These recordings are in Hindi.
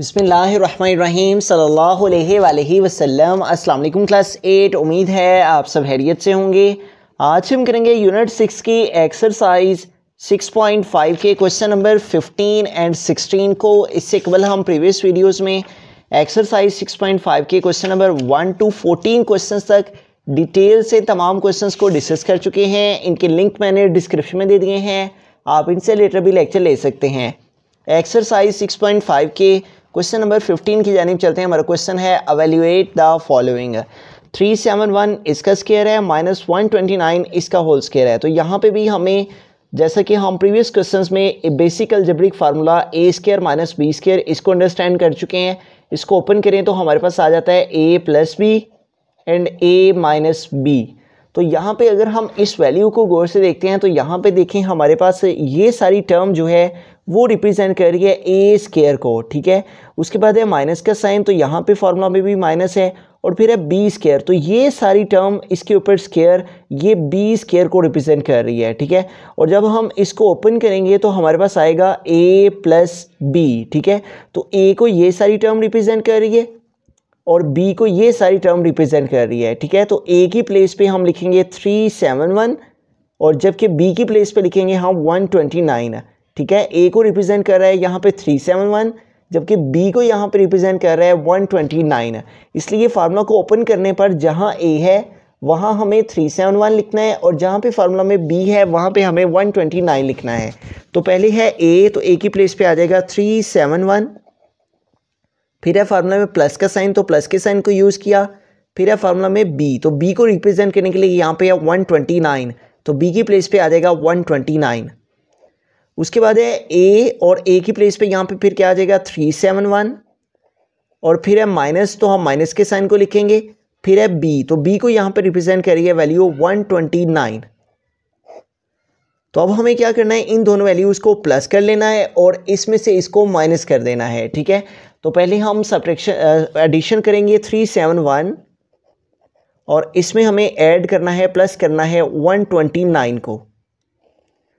बिसमीम सल्लल्लाहु अलैहि अस्सलाम क्लास एट उम्मीद है आप सब हैरियत से होंगे आज हम करेंगे यूनिट सिक्स की एक्सरसाइज 6.5 के क्वेश्चन नंबर 15 एंड 16 को इससे कबल हम प्रीवियस वीडियोस में एक्सरसाइज 6.5 के क्वेश्चन नंबर 1 टू 14 क्वेश्चंस तक डिटेल से तमाम क्वेश्चंस को डिस्कस कर चुके हैं इनके लिंक मैंने डिस्क्रिप्शन में दे दिए हैं आप इनसे लेटर भी लेक्चर ले सकते हैं एक्सरसाइज 6.5 के क्वेश्चन नंबर फिफ्टीन की जानब चलते हैं हमारा क्वेश्चन है evaluate the following three seven one इसका स्केयर है माइनस वन ट्वेंटी नाइन इसका होल स्केयर है तो यहाँ पे भी हमें जैसा कि हम प्रीवियस क्वेश्चंस में basic algebraic formula A square minus B square इसको अंडरस्टैंड कर चुके हैं इसको ओपन करें तो हमारे पास आ जाता है A plus B and A minus B तो यहाँ पे अगर हम इस वैल्यू को गौर से देखते हैं तो यहाँ पे देखें हमारे पास ये सारी टर्म जो है वो रिप्रेजेंट कर रही है ए स्केयर को ठीक है उसके बाद है माइनस का साइन तो यहाँ पे फार्मूला में भी माइनस है और फिर है बी स्केयर तो ये सारी टर्म इसके ऊपर स्केयर ये बी स्केयर को रिप्रेजेंट कर रही है ठीक है और जब हम इसको ओपन करेंगे तो हमारे पास आएगा ए प्लस बी ठीक है तो ए को ये सारी टर्म रिप्रेजेंट कर रही है और बी को ये सारी टर्म रिप्रेजेंट कर रही है ठीक है तो ए की प्लेस पे हम लिखेंगे थ्री सेवन वन और जबकि बी की प्लेस पे लिखेंगे हम वन ट्वेंटी नाइन ठीक है ए को रिप्रेजेंट कर रहा है यहाँ पे थ्री सेवन वन जबकि बी को यहाँ पे रिप्रेजेंट कर रहा है वन ट्वेंटी नाइन इसलिए फार्मूला को ओपन करने पर जहाँ ए है वहाँ हमें थ्री सेवन वन लिखना है और जहाँ पे फार्मूला में बी है वहाँ पे हमें वन ट्वेंटी नाइन लिखना है तो पहले है ए तो ए की प्लेस पे आ जाएगा थ्री सेवन वन फिर है फार्मूला में प्लस का साइन तो प्लस के साइन को यूज़ किया फिर है फार्मूला में बी तो बी को रिप्रेजेंट करने के लिए यहाँ पे है वन ट्वेंटी नाइन तो बी की प्लेस पे आ जाएगा वन ट्वेंटी नाइन उसके बाद है ए और ए की प्लेस पे यहाँ पे फिर क्या आ जाएगा थ्री सेवन वन और फिर है माइनस तो हम माइनस के साइन को लिखेंगे फिर है बी तो बी को यहाँ पर रिप्रेजेंट करिए वैल्यू वन ट्वेंटी नाइन तो अब हमें क्या करना है इन दोनों वैल्यूज़ को प्लस कर लेना है और इसमें से इसको माइनस कर देना है ठीक है तो पहले हम सब्ट्रैक्शन एडिशन करेंगे थ्री सेवन वन और इसमें हमें ऐड करना है प्लस करना है वन ट्वेंटी नाइन को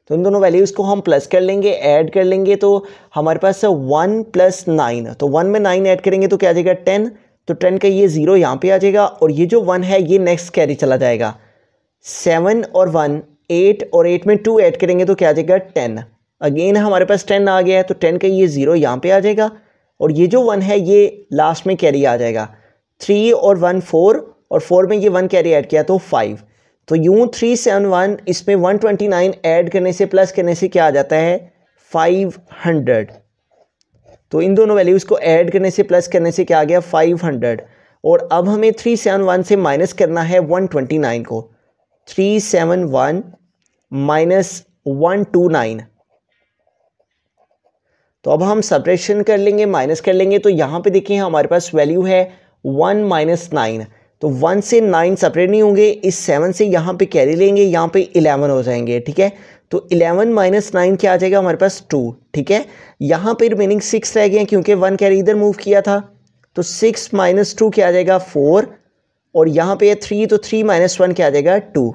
तो इन दोनों वैल्यूज़ को हम प्लस कर लेंगे ऐड कर लेंगे तो हमारे पास वन प्लस नाइन तो वन में नाइन ऐड करेंगे तो क्या आ जाएगा टेन तो टेन का ये ज़ीरो यहाँ पे आ जाएगा और ये जो वन है ये नेक्स्ट कैरी चला जाएगा सेवन और वन एट और एट में टू ऐड करेंगे तो क्या आ जाएगा टेन अगेन हमारे पास टेन आ गया है तो टेन का ये ज़ीरो यहाँ पे आ जाएगा और ये जो वन है ये लास्ट में कैरी आ जाएगा थ्री और वन फोर और फोर में ये वन कैरी ऐड किया तो फाइव तो यूं थ्री सेवन वन इसमें वन ट्वेंटी नाइन ऐड करने से प्लस करने से क्या आ जाता है फाइव हंड्रेड तो इन दोनों वैल्यूज़ को ऐड करने से प्लस करने से क्या आ गया फाइव हंड्रेड और अब हमें थ्री सेवन वन से माइनस करना है वन ट्वेंटी नाइन को three seven one minus one two nine तो अब हम सप्रेशन कर लेंगे माइनस कर लेंगे तो यहाँ पे देखिए हमारे पास वैल्यू है वन माइनस नाइन तो वन से नाइन सेपरेट नहीं होंगे इस सेवन से यहाँ पे कैरी लेंगे यहाँ पे इलेवन हो जाएंगे ठीक है तो इलेवन माइनस नाइन क्या आ जाएगा हमारे पास टू ठीक है यहाँ पे रिमेनिंग सिक्स रह गए क्योंकि वन कैरी इधर मूव किया था तो सिक्स माइनस टू क्या आ जाएगा फोर और यहाँ पर है थ्री तो थ्री माइनस वन क्या आ जाएगा टू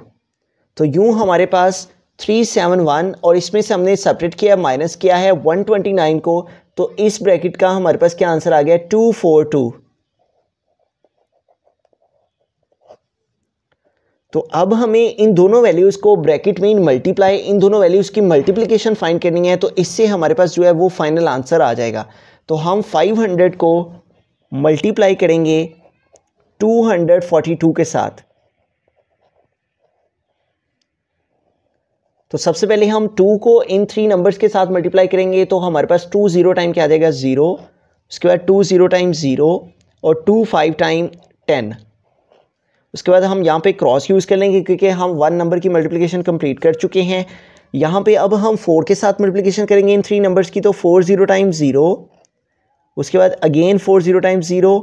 तो यूँ हमारे पास थ्री सेवन वन और इसमें से हमने सेपरेट किया माइनस किया है वन ट्वेंटी नाइन को तो इस ब्रैकेट का हमारे पास क्या आंसर आ गया टू फोर टू तो अब हमें इन दोनों वैल्यूज़ को ब्रैकेट में इन मल्टीप्लाई इन दोनों वैल्यूज़ की मल्टीप्लिकेशन फाइंड करनी है तो इससे हमारे पास जो है वो फाइनल आंसर आ जाएगा तो हम 500 को मल्टीप्लाई करेंगे 242 के साथ तो सबसे पहले हम टू को इन थ्री नंबर्स के साथ मल्टीप्लाई करेंगे तो हमारे पास टू ज़ीरो टाइम क्या आ जाएगा ज़ीरो उसके बाद टू ज़ीरो टाइम ज़ीरो और टू फाइव टाइम टेन उसके बाद हम यहाँ पे क्रॉस यूज़ कर लेंगे क्योंकि हम वन नंबर की मल्टीप्लीकेशन कंप्लीट कर चुके हैं यहाँ पे अब हम फोर के साथ मल्टीप्लीकेशन करेंगे इन थ्री नंबर्स की तो फोर ज़ीरो टाइम ज़ीरो उसके बाद again four zero time zero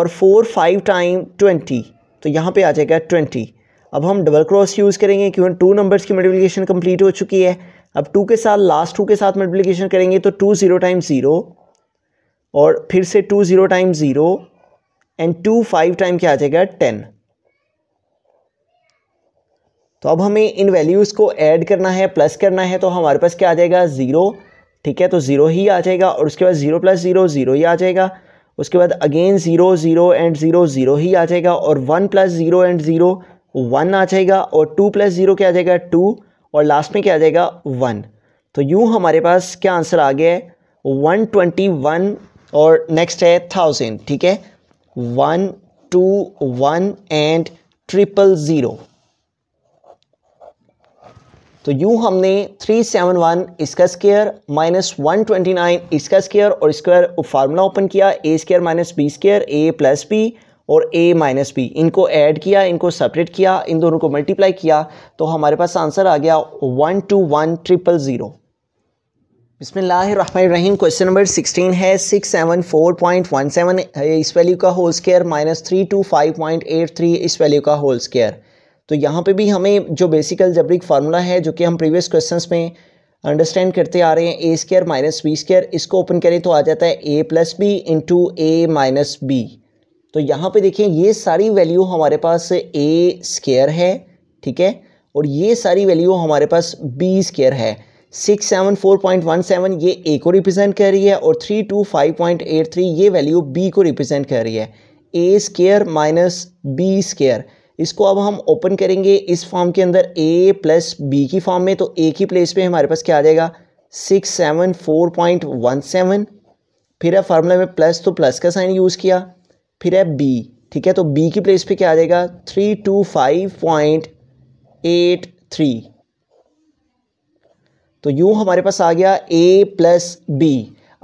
और फोर फाइव टाइम ट्वेंटी तो यहाँ पे आ जाएगा ट्वेंटी अब हम डबल क्रॉस यूज़ करेंगे क्योंकि टू नंबर्स की मल्टीप्लिकेशन कंप्लीट हो चुकी है अब टू के साथ लास्ट टू के साथ मल्टीप्लिकेशन करेंगे तो टू ज़ीरो टाइम ज़ीरो और फिर से two zero time zero and two five time क्या आ जाएगा टेन तो अब हमें इन वैल्यूज़ को ऐड करना है प्लस करना है तो हमारे पास क्या आ जाएगा ज़ीरो ठीक है तो ज़ीरो ही आ जाएगा और उसके बाद ज़ीरो प्लस ज़ीरो ज़ीरो ही आ जाएगा उसके बाद again zero zero and zero zero ही आ जाएगा और one plus zero and zero one आ जाएगा और टू प्लस ज़ीरो क्या आ जाएगा टू और लास्ट में क्या आ जाएगा वन तो यूँ हमारे पास क्या आंसर आ गया है वन ट्वेंटी वन और नेक्स्ट है थाउजेंड ठीक है one two one and triple zero तो यूँ हमने थ्री सेवन वन इसका square minus one twenty nine इसका स्केयर और स्क्वायर फार्मूला ओपन किया A square minus B square A plus B और ए माइनस बी इनको ऐड किया इनको सेपरेट किया इन दोनों को मल्टीप्लाई किया तो हमारे पास आंसर आ गया one two one triple zero रहीम क्वेश्चन नंबर सिक्सटीन है six seven four point one seven इस वैल्यू का whole square minus three two five point eight three इस वैल्यू का होल स्केयर तो यहाँ पे भी हमें जो बेसिकल जबरिक फार्मूला है जो कि हम प्रीवियस क्वेश्चन में अंडरस्टैंड करते आ रहे हैं A square minus B square इसको ओपन करें तो आ जाता है A plus B into A minus B तो यहाँ पे देखिए ये सारी वैल्यू हमारे पास ए स्केयर है ठीक है और ये सारी वैल्यू हमारे पास बी स्केयर है six seven four point one seven ये ए को रिप्रेजेंट कर रही है और three two five point eight three ये वैल्यू बी को रिप्रेजेंट कर रही है A square minus B square इसको अब हम ओपन करेंगे इस फॉर्म के अंदर ए प्लस बी की फॉर्म में तो ए की प्लेस पे हमारे पास क्या आ जाएगा six seven four point one seven फिर अब फार्मूला में प्लस तो प्लस का साइन यूज़ किया फिर है बी ठीक है तो बी की प्लेस पे क्या आ जाएगा three two five point eight three तो यू हमारे पास आ गया ए प्लस बी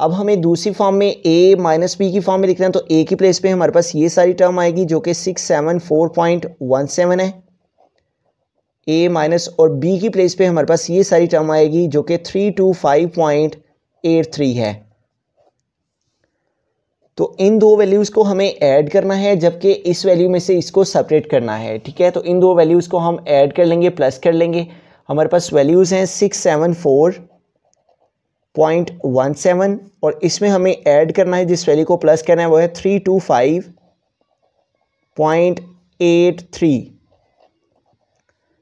अब हमें दूसरी फॉर्म में ए माइनस बी की फॉर्म में लिखना है तो ए की प्लेस पे हमारे पास ये सारी टर्म आएगी जो कि six seven four point one seven है ए माइनस और बी की प्लेस पे हमारे पास ये सारी टर्म आएगी जो कि three two five point eight three है तो इन दो वैल्यूज़ को हमें ऐड करना है जबकि इस वैल्यू में से इसको सेपरेट करना है ठीक है तो इन दो वैल्यूज़ को हम ऐड कर लेंगे प्लस कर लेंगे हमारे पास वैल्यूज़ हैं six seven four point one seven और इसमें हमें ऐड करना है जिस वैल्यू को प्लस करना है वो है three two five point eight three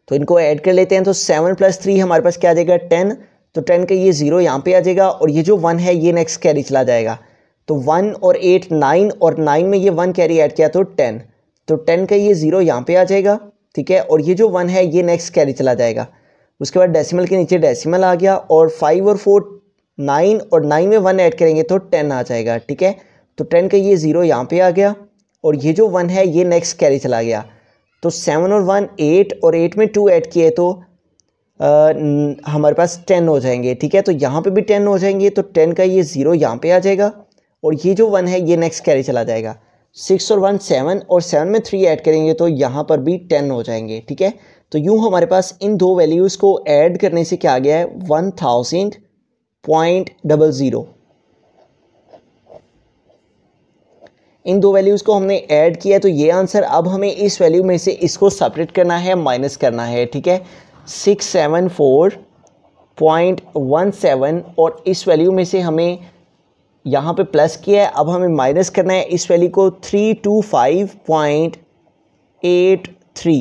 तो इनको ऐड कर लेते हैं तो सेवन प्लस थ्री हमारे पास क्या आ जाएगा टेन तो टेन का ये ज़ीरो यहाँ पे आ जाएगा और ये जो वन है ये नेक्स्ट कैरी चला जाएगा तो वन और एट नाइन और नाइन में ये वन कैरी ऐड किया तो टेन तो टेन का ये ज़ीरो यहाँ पे आ जाएगा ठीक है और ये जो वन है ये नेक्स्ट कैरी चला जाएगा उसके बाद डेसिमल के नीचे डेसिमल आ गया और फाइव और फोर नाइन और नाइन में वन ऐड करेंगे तो टेन आ जाएगा ठीक है तो टेन का ये ज़ीरो यहाँ पे आ गया और ये जो वन है ये नेक्स्ट कैरी चला गया तो सेवन और वन एट और एट में टू ऐड किए तो आ, हमारे पास टेन हो जाएंगे ठीक है तो यहाँ पे भी टेन हो जाएंगे तो टेन का ये ज़ीरो यहाँ पे आ जाएगा और ये जो वन है ये नेक्स्ट कैरी चला जाएगा सिक्स और वन सेवन और सेवन में थ्री ऐड करेंगे तो यहाँ पर भी टेन हो जाएंगे ठीक है तो यूँ हमारे पास इन दो वैल्यूज़ को ऐड करने से क्या आ गया है one thousand point double zero इन दो वैल्यूज़ को हमने ऐड किया तो ये आंसर अब हमें इस वैल्यू में से इसको सेपरेट करना है माइनस करना है ठीक है six seven four point one seven और इस वैल्यू में से हमें यहाँ पे प्लस किया है अब हमें माइनस करना है इस वैल्यू को three two five point eight three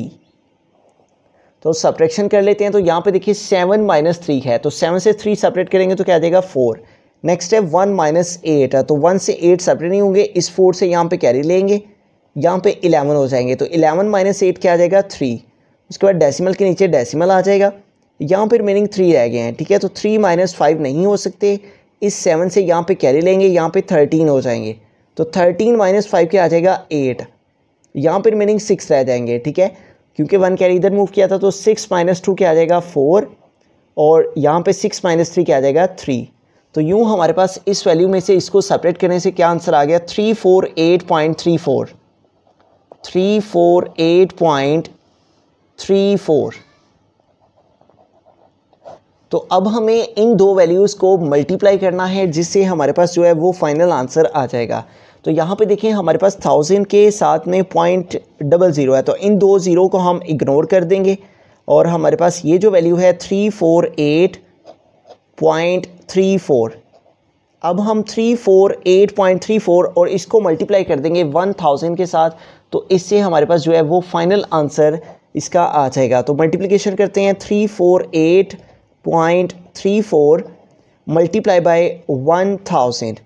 तो सप्रेक्शन कर लेते हैं तो यहाँ पे देखिए सेवन माइनस थ्री है तो सेवन से थ्री सेपरेट करेंगे तो क्या देगा फोर नेक्स्ट है वन माइनस एट तो वन से एट सेपरेट नहीं होंगे इस फोर से यहाँ पे कैरी लेंगे यहाँ पे इलेवन हो जाएंगे तो इलेवन माइनस एट क्या आ जाएगा थ्री उसके बाद डेसिमल के नीचे डेसिमल आ जाएगा यहाँ पर मीनिंग थ्री रह गए हैं ठीक है तो थ्री माइनस फाइव नहीं हो सकते इस सेवन से यहाँ पे कैरी लेंगे यहाँ पे थर्टीन हो जाएंगे तो थर्टीन माइनस फाइव क्या आ जाएगा एट यहाँ पर मीनिंग सिक्स रह जाएंगे ठीक है क्योंकि वन कैरी इधर मूव किया था तो सिक्स माइनस टू क्या आ जाएगा फोर और यहाँ पे सिक्स माइनस थ्री क्या आ जाएगा थ्री तो यूँ हमारे पास इस वैल्यू में से इसको सेपरेट करने से क्या आंसर आ गया three four eight point three four three four eight point three four तो अब हमें इन दो वैल्यूज़ को मल्टीप्लाई करना है जिससे हमारे पास जो है वो फाइनल आंसर आ जाएगा तो यहाँ पे देखें हमारे पास थाउजेंड के साथ में पॉइंट डबल ज़ीरो है तो इन दो ज़ीरो को हम इग्नोर कर देंगे और हमारे पास ये जो वैल्यू है three four eight point three four अब हम three four eight point three four और इसको मल्टीप्लाई कर देंगे वन थाउजेंड के साथ तो इससे हमारे पास जो है वो फाइनल आंसर इसका आ जाएगा तो मल्टीप्लीकेशन करते हैं three four eight point three four multiply by one thousand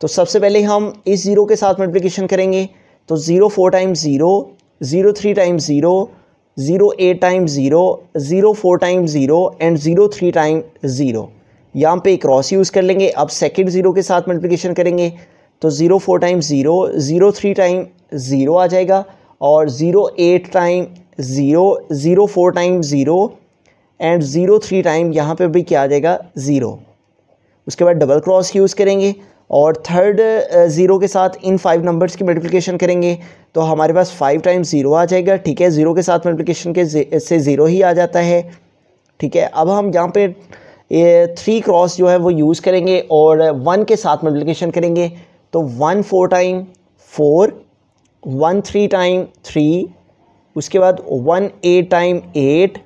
तो सबसे पहले हम इस ज़ीरो के साथ मल्टीप्लिकेशन करेंगे तो zero four time zero zero three time zero zero eight time zero zero four time zero and zero three time zero यहाँ पे क्रॉस यूज़ कर लेंगे अब सेकंड ज़ीरो के साथ मल्टीप्लिकेशन करेंगे तो zero four time zero zero three time zero आ जाएगा और zero eight time zero zero four time zero and zero three time यहाँ पे भी क्या आ जाएगा ज़ीरो उसके बाद डबल क्रॉस यूज़ करेंगे और थर्ड uh, ज़ीरो के साथ इन फाइव नंबर्स की मल्टीप्लिकेशन करेंगे तो हमारे पास फाइव टाइम ज़ीरो आ जाएगा ठीक है ज़ीरो के साथ मल्टीप्लिकेशन के से ज़ीरो ही आ जाता है ठीक है अब हम यहाँ पे थ्री क्रॉस जो है वो यूज़ करेंगे और वन के साथ मल्टीप्लिकेशन करेंगे तो one four time four one three time three उसके बाद one eight time eight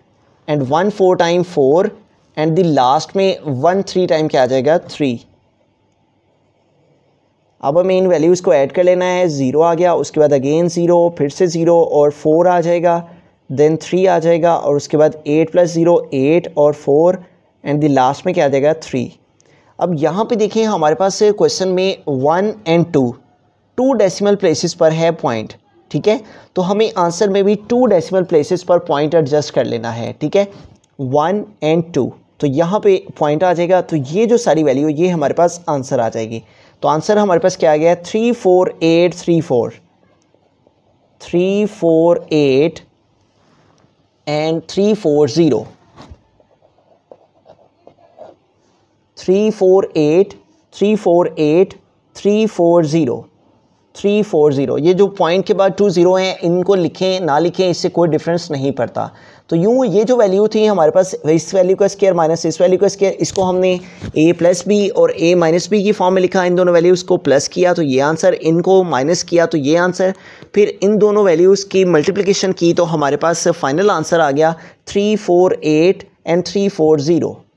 and one four time four and the last में वन थ्री टाइम क्या आ जाएगा थ्री अब हमें इन वैल्यूज़ को ऐड कर लेना है ज़ीरो आ गया उसके बाद अगेन ज़ीरो फिर से ज़ीरो और फोर आ जाएगा देन थ्री आ जाएगा और उसके बाद एट प्लस ज़ीरो एट और फोर एंड द लास्ट में क्या आ जाएगा थ्री अब यहाँ पे देखिए हमारे पास क्वेश्चन में one and two two decimal places पर है पॉइंट ठीक है तो हमें आंसर में भी टू डेसिमल प्लेसेस पर पॉइंट एडजस्ट कर लेना है ठीक है वन एंड टू तो यहाँ पे पॉइंट आ जाएगा तो ये जो सारी वैल्यू ये हमारे पास आंसर आ जाएगी तो आंसर हमारे पास क्या आ गया three four eight three four three four eight and three four zero three four eight three four eight three four zero three four zero ये जो पॉइंट के बाद टू ज़ीरो हैं इनको लिखें ना लिखें इससे कोई डिफरेंस नहीं पड़ता तो यूँ ये जो वैल्यू थी हमारे पास इस वैल्यू का स्केयर माइनस इस वैल्यू का स्केयर इसको हमने ए प्लस बी और ए माइनस बी की फॉर्म में लिखा इन दोनों वैल्यूज़ को प्लस किया तो ये आंसर इनको माइनस किया तो ये आंसर फिर इन दोनों वैल्यूज़ की मल्टीप्लिकेशन की तो हमारे पास फाइनल आंसर आ गया three four eight and three four zero